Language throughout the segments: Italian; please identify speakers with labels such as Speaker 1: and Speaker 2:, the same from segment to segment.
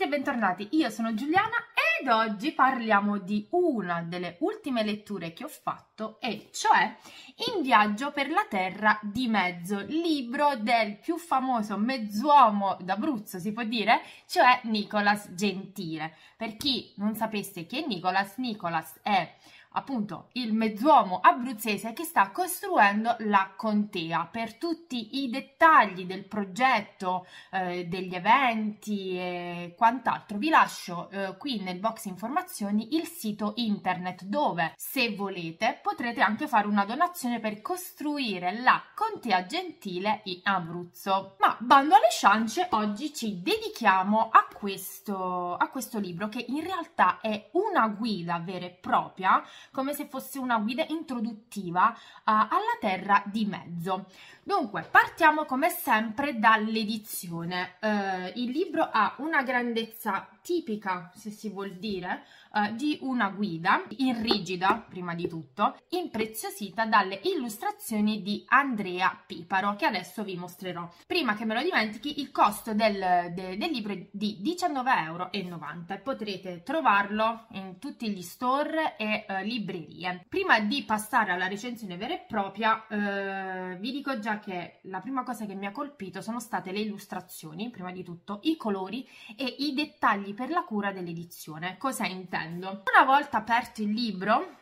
Speaker 1: tutti e bentornati, io sono Giuliana ed oggi parliamo di una delle ultime letture che ho fatto e cioè In viaggio per la terra di mezzo, libro del più famoso mezzuomo d'Abruzzo si può dire, cioè Nicolas Gentile. Per chi non sapesse chi è Nicolas, Nicolas è appunto il mezzuomo abruzzese che sta costruendo la contea. Per tutti i dettagli del progetto, eh, degli eventi e quant'altro vi lascio eh, qui nel box informazioni il sito internet dove se volete potrete anche fare una donazione per costruire la contea gentile in Abruzzo. Ma bando alle ciance, oggi ci dedichiamo a questo, a questo libro che in realtà è una guida vera e propria come se fosse una guida introduttiva uh, alla terra di mezzo. Dunque, partiamo come sempre dall'edizione. Uh, il libro ha una grandezza tipica, se si vuol dire, eh, di una guida in rigida, prima di tutto, impreziosita dalle illustrazioni di Andrea Piparo, che adesso vi mostrerò. Prima che me lo dimentichi, il costo del, de, del libro è di 19,90 euro e potrete trovarlo in tutti gli store e eh, librerie. Prima di passare alla recensione vera e propria, eh, vi dico già che la prima cosa che mi ha colpito sono state le illustrazioni, prima di tutto i colori e i dettagli fondamentali per la cura dell'edizione. Cosa intendo? Una volta aperto il libro,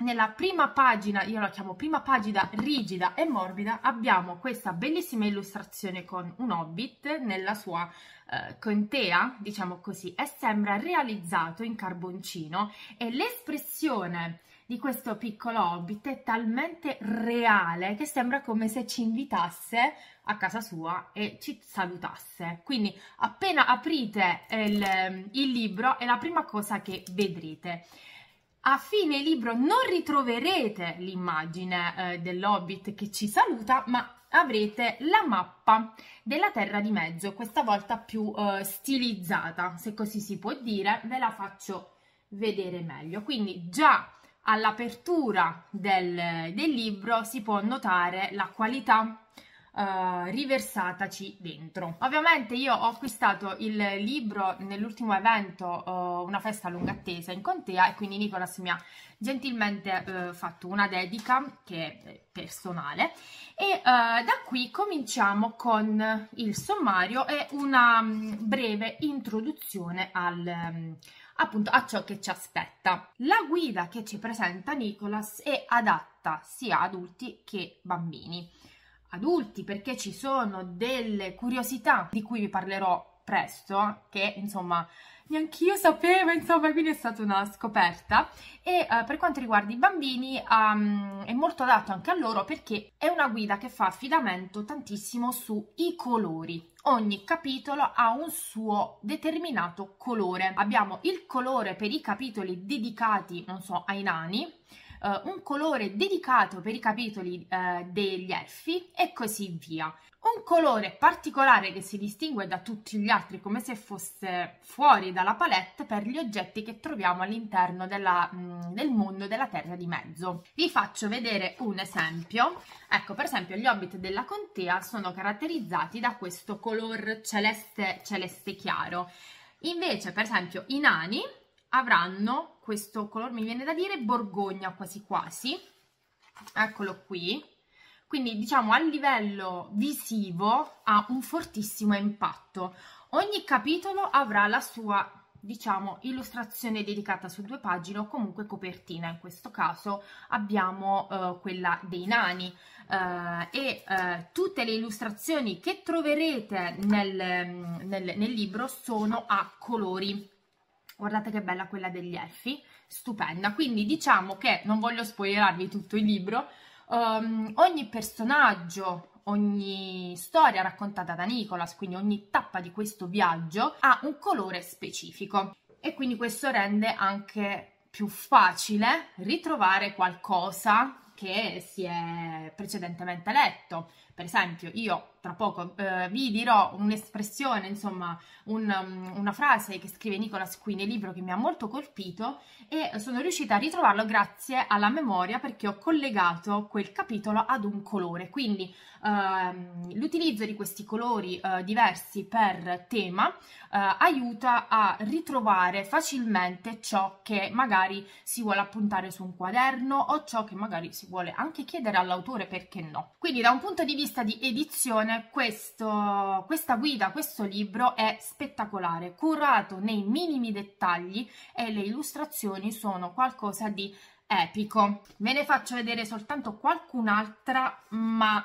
Speaker 1: nella prima pagina, io la chiamo prima pagina rigida e morbida, abbiamo questa bellissima illustrazione con un hobbit nella sua eh, contea, diciamo così, e sembra realizzato in carboncino e l'espressione di questo piccolo hobbit è talmente reale che sembra come se ci invitasse a casa sua e ci salutasse. Quindi appena aprite il, il libro è la prima cosa che vedrete. A fine libro non ritroverete l'immagine eh, dell'Hobbit che ci saluta, ma avrete la mappa della Terra di Mezzo, questa volta più eh, stilizzata, se così si può dire, ve la faccio vedere meglio. Quindi già all'apertura del, del, libro si può notare la qualità uh, riversataci dentro. Ovviamente io ho acquistato il libro nell'ultimo evento uh, Una festa lunga attesa in contea e quindi Nicolas mi ha gentilmente uh, fatto una dedica che è personale e da qui cominciamo con il sommario e una mm, breve introduzione al um, appunto a ciò che ci aspetta. La guida che ci presenta Nicolas è adatta sia ad adulti che bambini. Adulti perché ci sono delle curiosità di cui vi parlerò presto, che insomma neanch'io sapevo, insomma, quindi è stata una scoperta. E uh, per quanto riguarda i bambini, um, è molto adatto anche a loro perché è una guida che fa affidamento tantissimo sui colori. Ogni capitolo ha un suo determinato colore. Abbiamo il colore per i capitoli dedicati, non so, ai nani uh, un colore dedicato per i capitoli uh, degli elfi e così via. Un colore particolare che si distingue da tutti gli altri come se fosse fuori dalla palette per gli oggetti che troviamo all'interno della, mh, mm, del mondo della Terra di Mezzo. Vi faccio vedere un esempio. Ecco, per esempio gli Hobbit della Contea sono caratterizzati da questo color celeste, celeste chiaro. Invece, per esempio, i nani avranno questo colore mi viene da dire borgogna quasi quasi eccolo qui quindi diciamo a livello visivo ha un fortissimo impatto ogni capitolo avrà la sua diciamo illustrazione dedicata su due pagine o comunque copertina in questo caso abbiamo eh, quella dei nani eh, e eh, tutte le illustrazioni che troverete nel, mm, nel, nel libro sono a colori Guardate che bella quella degli elfi, stupenda. Quindi diciamo che, non voglio spoilerarvi tutto il libro, um, ogni personaggio ogni storia raccontata da Nicolas, quindi ogni tappa di questo viaggio, ha un colore specifico e quindi questo rende anche più facile ritrovare qualcosa che si è precedentemente letto per esempio, io tra poco eh, vi dirò un'espressione, insomma, un, um, una frase che scrive Nicolas qui nel libro che mi ha molto colpito e sono riuscita a ritrovarlo grazie alla memoria perché ho collegato quel capitolo ad un colore. Quindi ehm, l'utilizzo di questi colori eh, diversi per tema eh, aiuta a ritrovare facilmente ciò che magari si vuole appuntare su un quaderno o ciò che magari si vuole anche chiedere all'autore perché no. Quindi da un punto di vista vista di edizione questo, questa guida, questo libro è spettacolare, curato nei minimi dettagli e le illustrazioni sono qualcosa di epico. Ve ne faccio vedere soltanto qualcun'altra, ma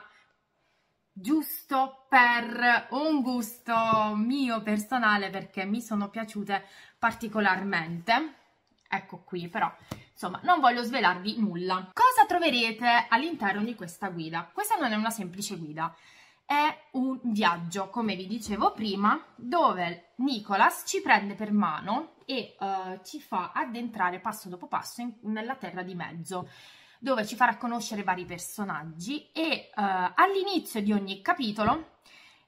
Speaker 1: giusto per un gusto mio personale perché mi sono piaciute particolarmente. Ecco qui però Insomma, non voglio svelarvi nulla. Cosa troverete all'interno di questa guida? Questa non è una semplice guida, è un viaggio, come vi dicevo prima, dove Nicolas ci prende per mano e uh, ci fa addentrare passo dopo passo in, nella terra di mezzo, dove ci farà conoscere vari personaggi e uh, all'inizio di ogni capitolo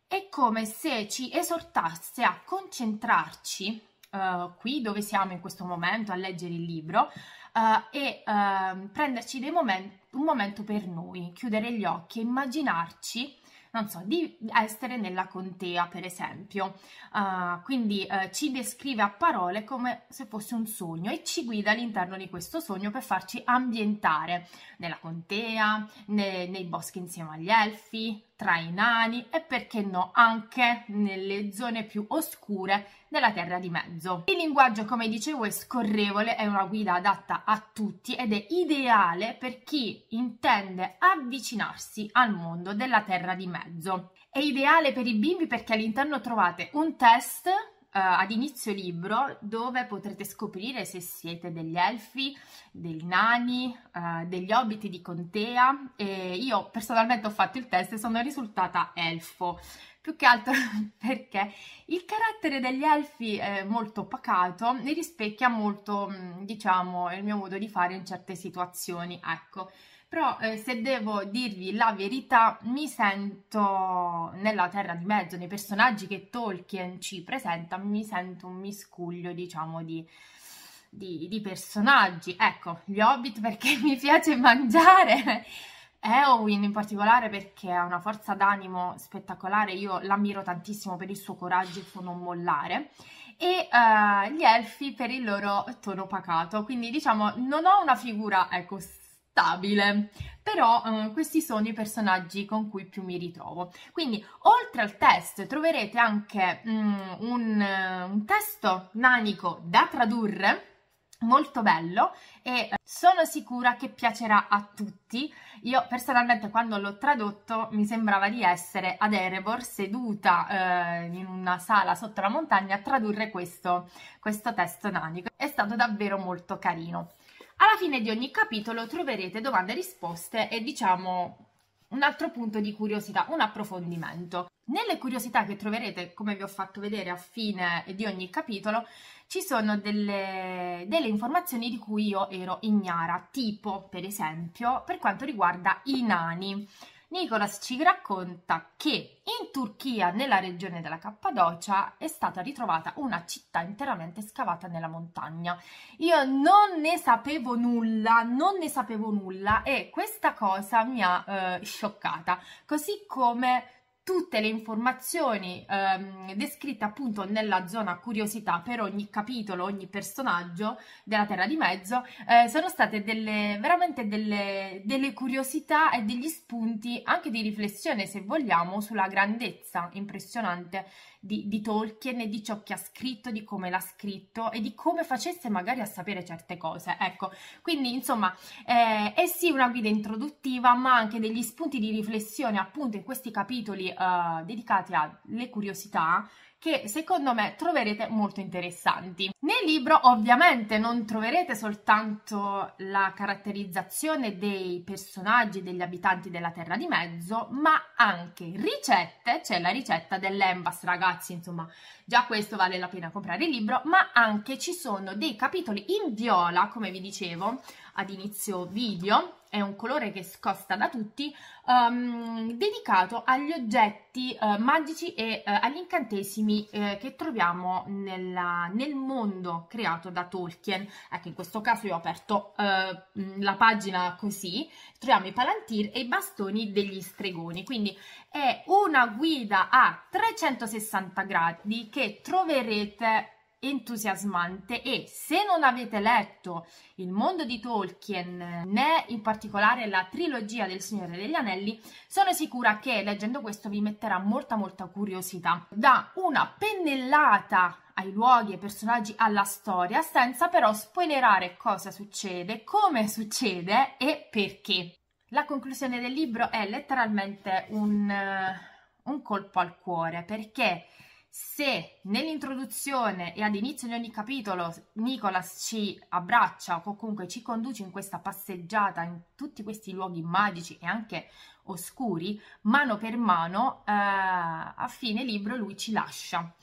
Speaker 1: è come se ci esortasse a concentrarci eh, qui dove siamo in questo momento a leggere il libro uh, e uh, prenderci moment- un momento per noi, chiudere gli occhi e immaginarci non so, di essere nella contea, per esempio. Uh, quindi uh, ci descrive a parole come se fosse un sogno e ci guida all'interno di questo sogno per farci ambientare nella contea, ne- nei boschi insieme agli elfi, tra i nani e perché no anche nelle zone più oscure della Terra di Mezzo. Il linguaggio, come dicevo, è scorrevole, è una guida adatta a tutti ed è ideale per chi intende avvicinarsi al mondo della Terra di Mezzo. È ideale per i bimbi perché all'interno trovate un test eh, ad inizio libro dove potrete scoprire se siete degli elfi, dei nani, eh, degli obiti di contea e io personalmente ho fatto il test e sono risultata elfo, più che altro perché il carattere degli elfi è molto pacato e rispecchia molto mm, diciamo il mio modo di fare in certe situazioni, ecco però eh, se devo dirvi la verità mi sento nella terra di mezzo, nei personaggi che Tolkien ci presenta, mi sento un miscuglio diciamo di... Di, di, personaggi. Ecco, gli Hobbit perché mi piace mangiare, Eowyn in particolare perché ha una forza d'animo spettacolare, io l'ammiro tantissimo per il suo coraggio e il suo non mollare, e uh, gli Elfi per il loro tono pacato. Quindi diciamo, non ho una figura, ecco, accettabile però eh, questi sono i personaggi con cui più mi ritrovo. Quindi oltre al test troverete anche mm, un, eh, un, testo nanico da tradurre, molto bello e eh, sono sicura che piacerà a tutti. Io personalmente quando l'ho tradotto mi sembrava di essere ad Erebor seduta eh, in una sala sotto la montagna a tradurre questo, questo testo nanico. È stato davvero molto carino. Alla fine di ogni capitolo troverete domande e risposte e diciamo un altro punto di curiosità, un approfondimento. Nelle curiosità che troverete, come vi ho fatto vedere a fine di ogni capitolo, ci sono delle, delle, informazioni di cui io ero ignara, tipo per esempio per quanto riguarda i nani. Nicolas ci racconta che in Turchia, nella regione della Cappadocia, è stata ritrovata una città interamente scavata nella montagna. Io non ne sapevo nulla, non ne sapevo nulla e questa cosa mi ha eh, scioccata, così come tutte le informazioni ehm, descritte appunto nella zona curiosità per ogni capitolo, ogni personaggio della Terra di Mezzo, eh, sono state delle, veramente delle, delle, curiosità e degli spunti anche di riflessione, se vogliamo, sulla grandezza impressionante di, di Tolkien e di ciò che ha scritto, di come l'ha scritto e di come facesse magari a sapere certe cose. Ecco, quindi insomma eh, è sì una guida introduttiva, ma anche degli spunti di riflessione appunto in questi capitoli eh, dedicati alle curiosità che secondo me troverete molto interessanti. Nel libro ovviamente non troverete soltanto la caratterizzazione dei personaggi degli abitanti della Terra di Mezzo, ma anche ricette, c'è cioè la ricetta dell'Embas ragazzi, insomma già questo vale la pena comprare il libro, ma anche ci sono dei capitoli in viola, come vi dicevo, ad inizio video, è un colore che scosta da tutti, um, dedicato agli oggetti uh, magici e uh, agli incantesimi uh, che troviamo nella, nel mondo creato da Tolkien. Ecco, in questo caso io ho aperto mm, la pagina così, troviamo i palantir e i bastoni degli stregoni, quindi è una guida a 360 gradi che troverete entusiasmante e se non avete letto il mondo di Tolkien né in particolare la trilogia del Signore degli Anelli sono sicura che leggendo questo vi metterà molta molta curiosità da una pennellata ai luoghi, e personaggi, alla storia senza però spoilerare cosa succede, come succede e perché. La conclusione del libro è letteralmente un, eh, un colpo al cuore perché se nell'introduzione e ad inizio di ogni capitolo Nicolas ci abbraccia o comunque ci conduce in questa passeggiata in tutti questi luoghi magici e anche oscuri, mano per mano, eh, a fine libro lui ci lascia.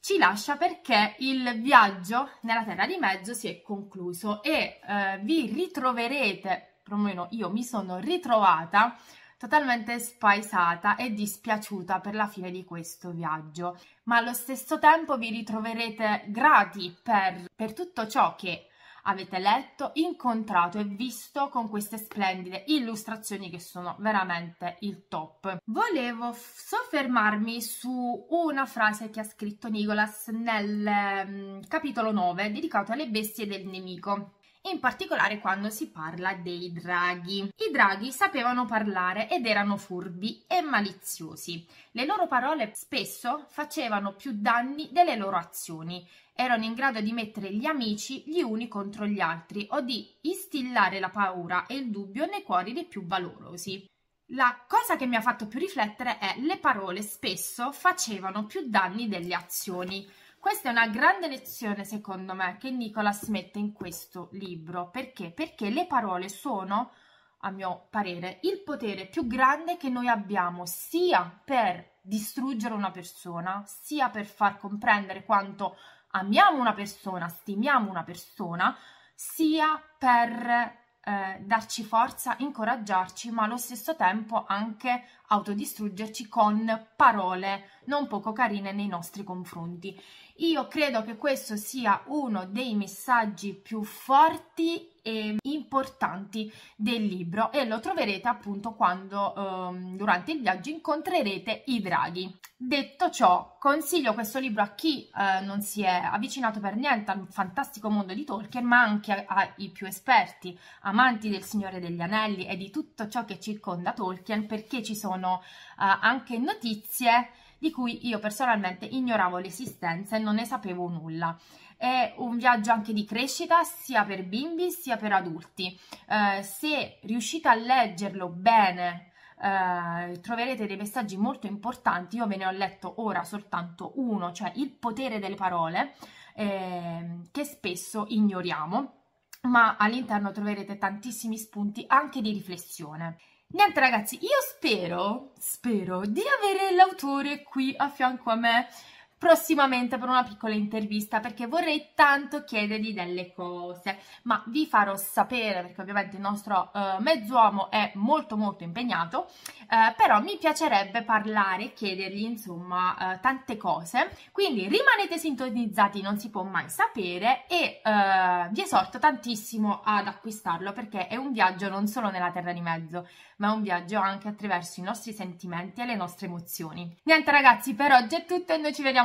Speaker 1: Ci lascia perché il viaggio nella Terra di Mezzo si è concluso e eh, vi ritroverete, perlomeno io mi sono ritrovata, totalmente spaesata e dispiaciuta per la fine di questo viaggio, ma allo stesso tempo vi ritroverete grati per, per tutto ciò che avete letto, incontrato e visto con queste splendide illustrazioni che sono veramente il top. Volevo soffermarmi su una frase che ha scritto Nicholas nel um, capitolo 9 dedicato alle bestie del nemico in particolare quando si parla dei draghi. I draghi sapevano parlare ed erano furbi e maliziosi. Le loro parole spesso facevano più danni delle loro azioni. Erano in grado di mettere gli amici gli uni contro gli altri o di instillare la paura e il dubbio nei cuori dei più valorosi. La cosa che mi ha fatto più riflettere è che le parole spesso facevano più danni delle azioni. Questa è una grande lezione, secondo me, che Nicolas mette in questo libro. Perché? Perché le parole sono, a mio parere, il potere più grande che noi abbiamo sia per distruggere una persona, sia per far comprendere quanto amiamo una persona, stimiamo una persona, sia per eh, darci forza, incoraggiarci, ma allo stesso tempo anche autodistruggerci con parole non poco carine nei nostri confronti. Io credo che questo sia uno dei messaggi più forti e ehm, importanti del libro e lo troverete appunto quando ehm, durante il viaggio incontrerete i draghi. Detto ciò, consiglio questo libro a chi eh, non si è avvicinato per niente al fantastico mondo di Tolkien, ma anche ai più esperti, amanti del Signore degli Anelli e di tutto ciò che circonda Tolkien, perché ci sono eh, anche notizie di cui io personalmente ignoravo l'esistenza e non ne sapevo nulla è un viaggio anche di crescita sia per bimbi sia per adulti. Eh, se riuscite a leggerlo bene, eh, troverete dei messaggi molto importanti. Io ve ne ho letto ora soltanto uno, cioè il potere delle parole, eh, che spesso ignoriamo, ma all'interno troverete tantissimi spunti anche di riflessione. Niente ragazzi, io spero, spero di avere l'autore qui a fianco a me prossimamente per una piccola intervista perché vorrei tanto chiedergli delle cose ma vi farò sapere perché ovviamente il nostro eh, mezzuomo è molto molto impegnato eh, però mi piacerebbe parlare e chiedergli insomma eh, tante cose quindi rimanete sintonizzati non si può mai sapere e eh, vi esorto tantissimo ad acquistarlo perché è un viaggio non solo nella terra di mezzo ma è un viaggio anche attraverso i nostri sentimenti e le nostre emozioni niente ragazzi per oggi è tutto e noi ci vediamo